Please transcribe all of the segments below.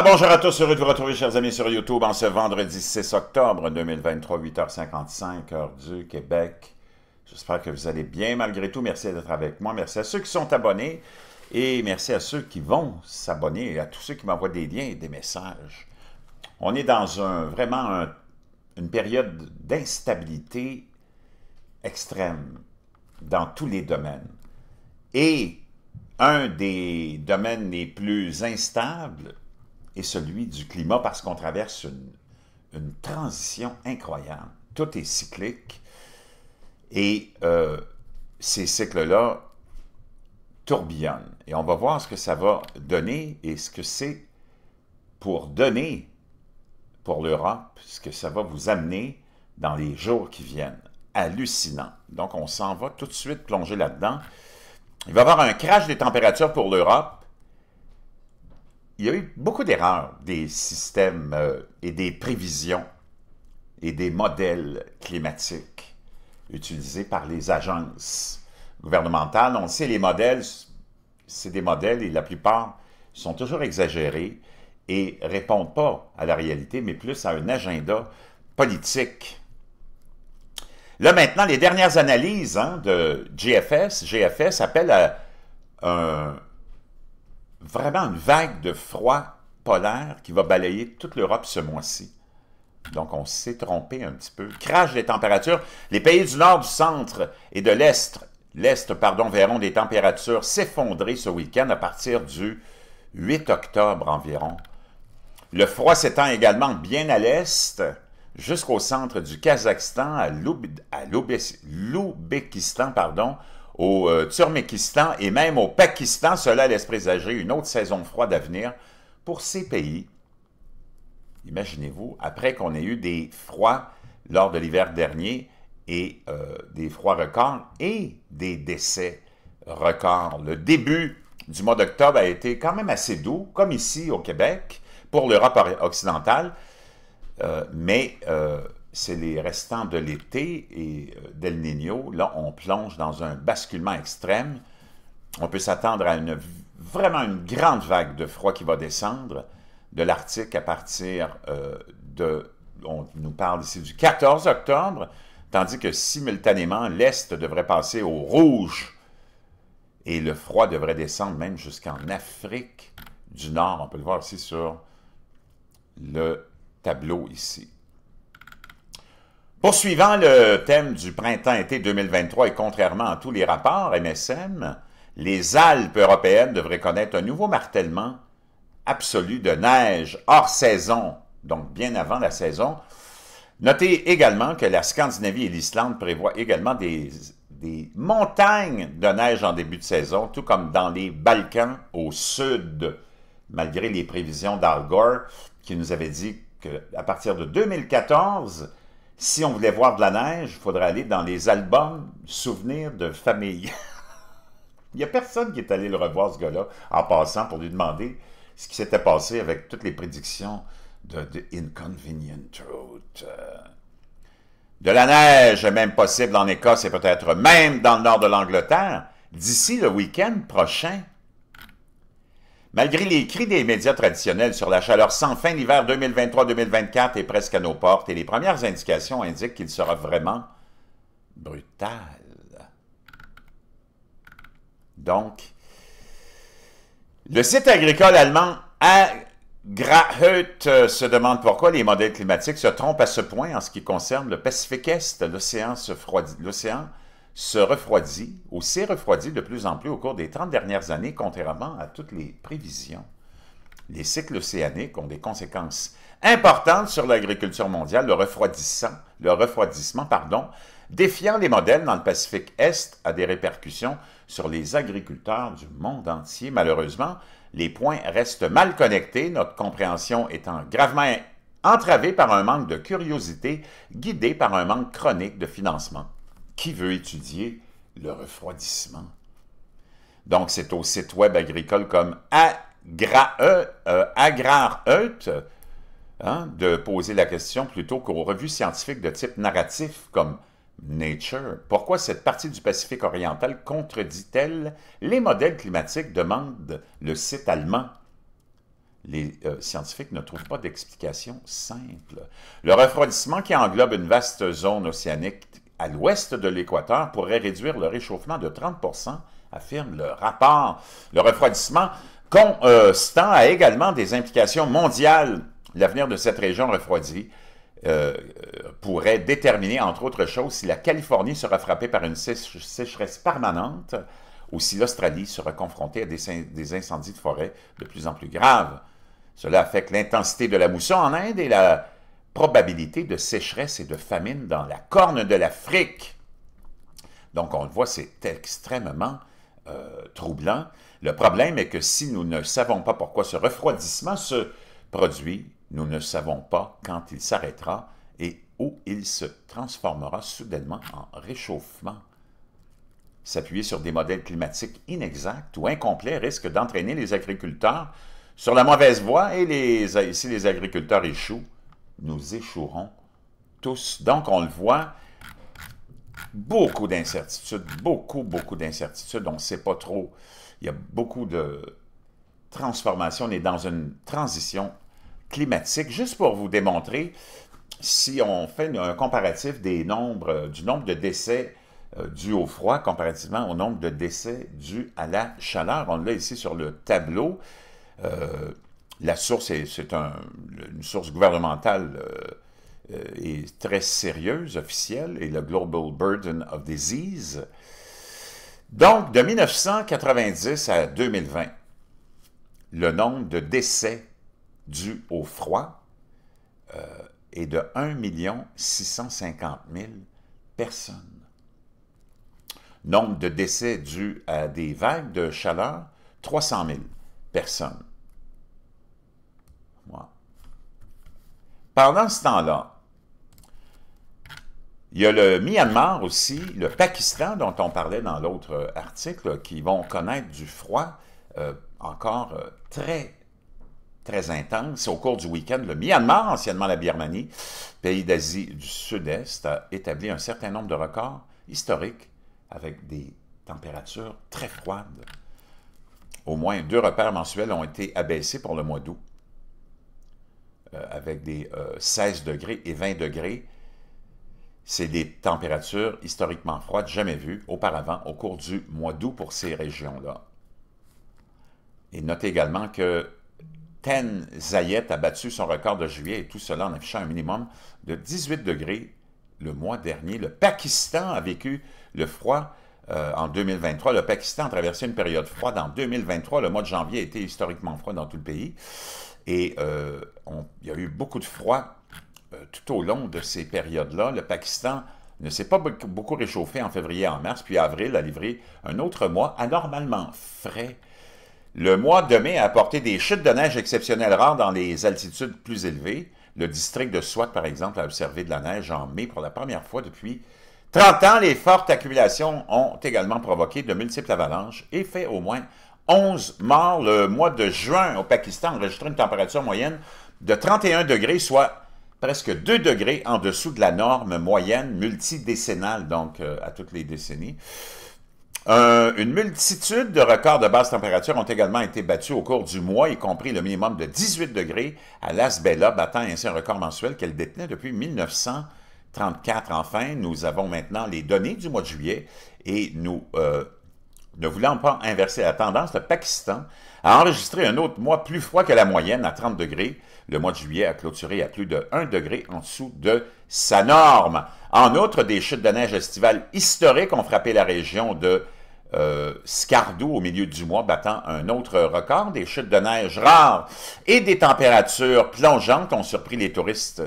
Ah, bonjour à tous, heureux de vous retrouver, chers amis, sur YouTube en ce vendredi 6 octobre 2023, 8h55, heure du Québec. J'espère que vous allez bien malgré tout. Merci d'être avec moi. Merci à ceux qui sont abonnés et merci à ceux qui vont s'abonner et à tous ceux qui m'envoient des liens et des messages. On est dans un, vraiment une période d'instabilité extrême dans tous les domaines. Et un des domaines les plus instables, celui du climat parce qu'on traverse une, transition incroyable. Tout est cyclique et euh, ces cycles-là tourbillonnent. Et on va voir ce que ça va donner et ce que c'est pour donner pour l'Europe, ce que ça va vous amener dans les jours qui viennent. Hallucinant. Donc on s'en va tout de suite plonger là-dedans. Il va y avoir un crash des températures pour l'Europe il y a eu beaucoup d'erreurs des systèmes euh, et des prévisions et des modèles climatiques utilisés par les agences gouvernementales. On sait, les modèles, c'est des modèles et la plupart sont toujours exagérés et répondent pas à la réalité, mais plus à un agenda politique. Là, maintenant, les dernières analyses hein, de GFS, GFS appellent à un, vraiment une vague de froid polaire qui va balayer toute l'Europe ce mois-ci. Donc, on s'est trompé un petit peu. Crash des températures. Les pays du nord, du centre et de l'est, l'est, pardon, verront des températures s'effondrer ce week-end à partir du 8 octobre environ. Le froid s'étend également bien à l'est, jusqu'au centre du Kazakhstan, à l'Ouzbékistan, pardon, au euh, et même au Pakistan. Cela laisse présager une autre saison froide à venir pour ces pays. Imaginez-vous, après qu'on ait eu des froids lors de l'hiver dernier et euh, des froids records et des décès records. Le début du mois d'octobre a été quand même assez doux, comme ici au Québec, pour l'Europe occidentale, euh, mais c'est les restants de l'été et euh, d'El Niño. Là, on plonge dans un basculement extrême. On peut s'attendre à une, vraiment une grande vague de froid qui va descendre de l'Arctique à partir euh, de... On nous parle ici du 14 octobre, tandis que simultanément, l'Est devrait passer au rouge et le froid devrait descendre même jusqu'en Afrique du Nord. On peut le voir aussi sur le tableau ici. Poursuivant le thème du printemps-été 2023 et contrairement à tous les rapports MSM, les Alpes européennes devraient connaître un nouveau martèlement absolu de neige hors saison, donc bien avant la saison. Notez également que la Scandinavie et l'Islande prévoient également des, montagnes de neige en début de saison, tout comme dans les Balkans au sud, malgré les prévisions d'Al Gore qui nous avait dit qu'à partir de 2014, si on voulait voir de la neige, il faudrait aller dans les albums souvenirs de famille. il n'y a personne qui est allé le revoir, ce gars-là, en passant pour lui demander ce qui s'était passé avec toutes les prédictions de The Inconvenient Truth. Euh, de la neige même possible en Écosse et peut-être même dans le nord de l'Angleterre d'ici le week-end prochain. Malgré les cris des médias traditionnels sur la chaleur sans fin, l'hiver 2023-2024 est presque à nos portes et les premières indications indiquent qu'il sera vraiment brutal. Donc, le site agricole allemand Agrahut euh, se demande pourquoi les modèles climatiques se trompent à ce point en ce qui concerne le Pacifique Est. L'océan se refroidit ou s'est refroidi de plus en plus au cours des 30 dernières années, contrairement à toutes les prévisions. Les cycles océaniques ont des conséquences importantes sur l'agriculture mondiale, le, refroidissant, le refroidissement pardon, défiant les modèles dans le Pacifique Est a des répercussions sur les agriculteurs du monde entier. Malheureusement, les points restent mal connectés, notre compréhension étant gravement entravée par un manque de curiosité, guidée par un manque chronique de financement qui veut étudier le refroidissement? Donc, c'est au site web agricole comme Agraeut euh, euh, hein, de poser la question plutôt qu'aux revues scientifiques de type narratif comme Nature. Pourquoi cette partie du Pacifique oriental contredit-elle les modèles climatiques demande le site allemand. Les euh, scientifiques ne trouvent pas d'explication simple. Le refroidissement qui englobe une vaste zone océanique à l'ouest de l'équateur pourrait réduire le réchauffement de 30 affirme le rapport. Le refroidissement constant a également des implications mondiales. L'avenir de cette région refroidie euh, pourrait déterminer, entre autres choses, si la Californie sera frappée par une sécheresse permanente ou si l'Australie sera confrontée à des, incendies de forêt de plus en plus graves. Cela affecte l'intensité de la mousson en Inde et la probabilité de sécheresse et de famine dans la corne de l'Afrique. Donc, on le voit, c'est extrêmement euh, troublant. Le problème est que si nous ne savons pas pourquoi ce refroidissement se produit, nous ne savons pas quand il s'arrêtera et où il se transformera soudainement en réchauffement. S'appuyer sur des modèles climatiques inexacts ou incomplets risque d'entraîner les agriculteurs sur la mauvaise voie et si les agriculteurs échouent, nous échouerons tous. Donc, on le voit, beaucoup d'incertitudes, beaucoup, beaucoup d'incertitudes. On ne sait pas trop. Il y a beaucoup de transformations. On est dans une transition climatique. Juste pour vous démontrer, si on fait un comparatif des nombres, euh, du nombre de décès euh, dus au froid comparativement au nombre de décès dus à la chaleur, on l'a ici sur le tableau. Euh, la source est, c'est une source gouvernementale euh, euh, et très sérieuse, officielle, et le Global Burden of Disease. Donc, de 1990 à 2020, le nombre de décès dus au froid euh, est de 1 650 000 personnes. Nombre de décès dus à des vagues de chaleur, 300 000 personnes. Pendant ce temps-là, il y a le Myanmar aussi, le Pakistan dont on parlait dans l'autre euh, article, qui vont connaître du froid euh, encore euh, très, très intense. Au cours du week-end, le Myanmar, anciennement la Birmanie, pays d'Asie du Sud-Est, a établi un certain nombre de records historiques avec des températures très froides. Au moins deux repères mensuels ont été abaissés pour le mois d'août. Euh, avec des 16 euh, degrés et 20 degrés. C'est des températures historiquement froides, jamais vues auparavant au cours du mois d'août pour ces régions-là. Et notez également que Ten Zayet a battu son record de juillet et tout cela en affichant un minimum de 18 degrés le mois dernier. Le Pakistan a vécu le froid euh, en 2023. Le Pakistan a traversé une période froide en 2023. Le mois de janvier a été historiquement froid dans tout le pays. Et il y a eu beaucoup de froid euh, tout au long de ces périodes-là. Le Pakistan ne s'est pas beaucoup réchauffé en février, en mars, puis avril a livré un autre mois anormalement frais. Le mois de mai a apporté des chutes de neige exceptionnelles rares dans les altitudes plus élevées. Le district de Swat, par exemple, a observé de la neige en mai pour la première fois depuis 30 ans. Les fortes accumulations ont également provoqué de multiples avalanches et fait au moins 11 morts le mois de juin au Pakistan, enregistré une température moyenne de 31 degrés, soit presque 2 degrés en dessous de la norme moyenne multidécennale, donc euh, à toutes les décennies. Euh, une multitude de records de basse température ont également été battus au cours du mois, y compris le minimum de 18 degrés à Las Bella, battant ainsi un record mensuel qu'elle détenait depuis 1934. Enfin, nous avons maintenant les données du mois de juillet et nous euh, ne voulant pas inverser la tendance, le Pakistan a enregistré un autre mois plus froid que la moyenne à 30 degrés. Le mois de juillet a clôturé à plus de 1 degré en dessous de sa norme. En outre, des chutes de neige estivales historiques ont frappé la région de euh, Skardu au milieu du mois, battant un autre record. Des chutes de neige rares et des températures plongeantes ont surpris les touristes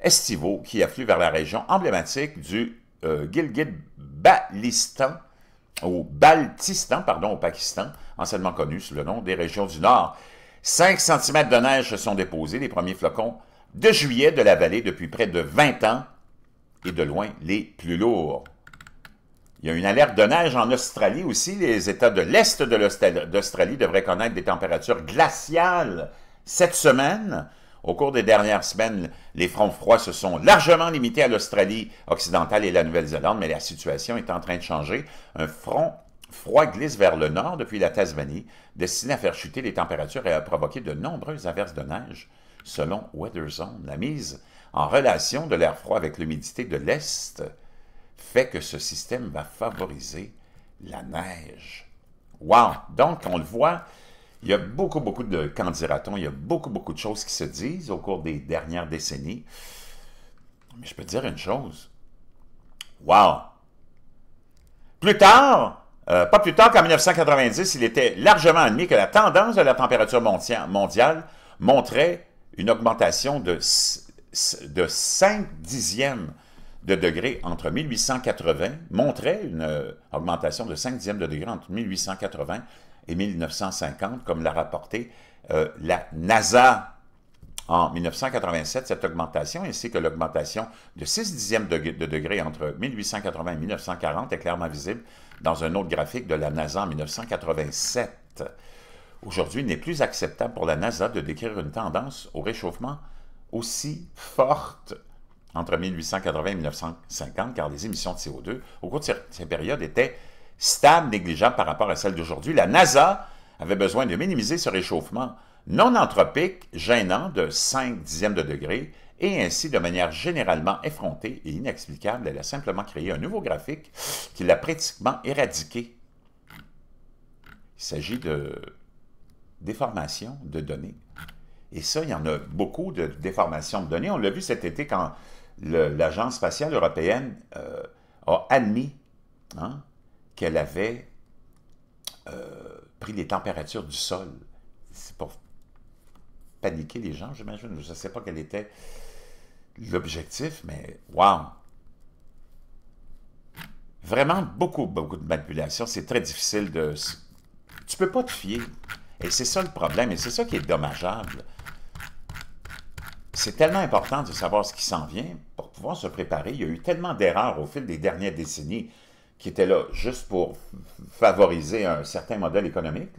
estivaux qui affluent vers la région emblématique du euh, Gilgit-Balistan au Baltistan, pardon, au Pakistan, anciennement connu sous le nom des régions du Nord. 5 cm de neige se sont déposés, les premiers flocons de juillet de la vallée depuis près de 20 ans, et de loin les plus lourds. Il y a une alerte de neige en Australie aussi. Les États de l'Est de l'Australie devraient connaître des températures glaciales cette semaine. Au cours des dernières semaines, les fronts froids se sont largement limités à l'Australie occidentale et la Nouvelle-Zélande, mais la situation est en train de changer. Un front froid glisse vers le nord depuis la Tasmanie, destiné à faire chuter les températures et à provoquer de nombreuses averses de neige, selon WeatherZone. La mise en relation de l'air froid avec l'humidité de l'Est fait que ce système va favoriser la neige. Wow! Donc, on le voit, il y a beaucoup, beaucoup de candidatons, il y a beaucoup, beaucoup de choses qui se disent au cours des dernières décennies. Mais je peux dire une chose. Wow! Plus tard, euh, pas plus tard qu'en 1990, il était largement admis que la tendance de la température mondiale montrait une augmentation de, de 5 dixièmes de degré entre 1880, montrait une euh, augmentation de 5 dixièmes de degré entre 1880 et 1950, comme l'a rapporté euh, la NASA en 1987, cette augmentation ainsi que l'augmentation de 6 dixièmes de, degré entre 1880 et 1940 est clairement visible dans un autre graphique de la NASA en 1987. Aujourd'hui, il n'est plus acceptable pour la NASA de décrire une tendance au réchauffement aussi forte entre 1880 et 1950, car les émissions de CO2 au cours de cette période étaient stable négligeable par rapport à celle d'aujourd'hui, la NASA avait besoin de minimiser ce réchauffement non anthropique gênant de 5 dixièmes de degré et ainsi de manière généralement effrontée et inexplicable, elle a simplement créé un nouveau graphique qui l'a pratiquement éradiqué. Il s'agit de déformation de données. Et ça, il y en a beaucoup de déformations de données. On l'a vu cet été quand l'Agence spatiale européenne euh, a admis hein, qu'elle avait euh, pris les températures du sol. C'est pour paniquer les gens, j'imagine. Je ne sais pas quel était l'objectif, mais waouh, Vraiment beaucoup, beaucoup de manipulation. C'est très difficile de... Tu peux pas te fier. Et c'est ça le problème, et c'est ça qui est dommageable. C'est tellement important de savoir ce qui s'en vient pour pouvoir se préparer. Il y a eu tellement d'erreurs au fil des dernières décennies qui était là juste pour favoriser un certain modèle économique,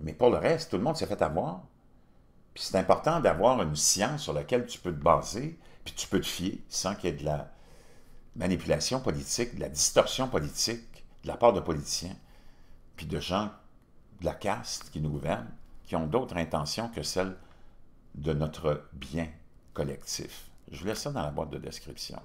mais pour le reste, tout le monde s'est fait avoir. Puis c'est important d'avoir une science sur laquelle tu peux te baser, puis tu peux te fier sans qu'il y ait de la manipulation politique, de la distorsion politique de la part de politiciens, puis de gens de la caste qui nous gouvernent, qui ont d'autres intentions que celles de notre bien collectif. Je vous laisse ça dans la boîte de description.